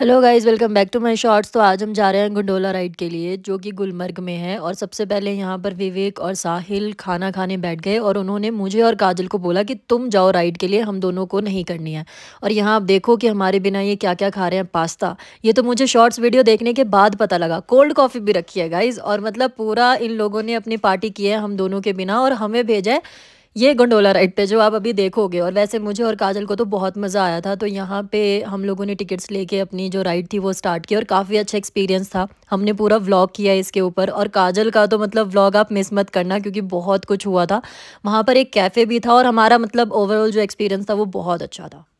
hello guys welcome back to my shorts तो आज हम जा रहे हैं गुंडोला राइड के लिए जो कि गुलमर्ग में है और सबसे पहले यहाँ पर विवेक और साहिल खाना खाने बैठ गए और उन्होंने मुझे और काजल को बोला कि तुम जाओ राइड के लिए हम दोनों को नहीं करनी है और यहाँ आप देखो कि हमारे बिना ये क्या क्या खा रहे हैं पास्ता ये तो मुझे शॉर्ट्स वीडियो देखने के बाद पता लगा कोल्ड कॉफ़ी भी रखी है गाइज़ और मतलब पूरा इन लोगों ने अपनी पार्टी की है हम दोनों के बिना और हमें भेजा है ये गंडोला राइड पे जो आप अभी देखोगे और वैसे मुझे और काजल को तो बहुत मज़ा आया था तो यहाँ पे हम लोगों ने टिकट्स लेके अपनी जो राइड थी वो स्टार्ट की और काफ़ी अच्छा एक्सपीरियंस था हमने पूरा व्लॉग किया इसके ऊपर और काजल का तो मतलब व्लॉग आप मिस मत करना क्योंकि बहुत कुछ हुआ था वहाँ पर एक कैफ़े भी था और हमारा मतलब ओवरऑल जो एक्सपीरियंस था वो बहुत अच्छा था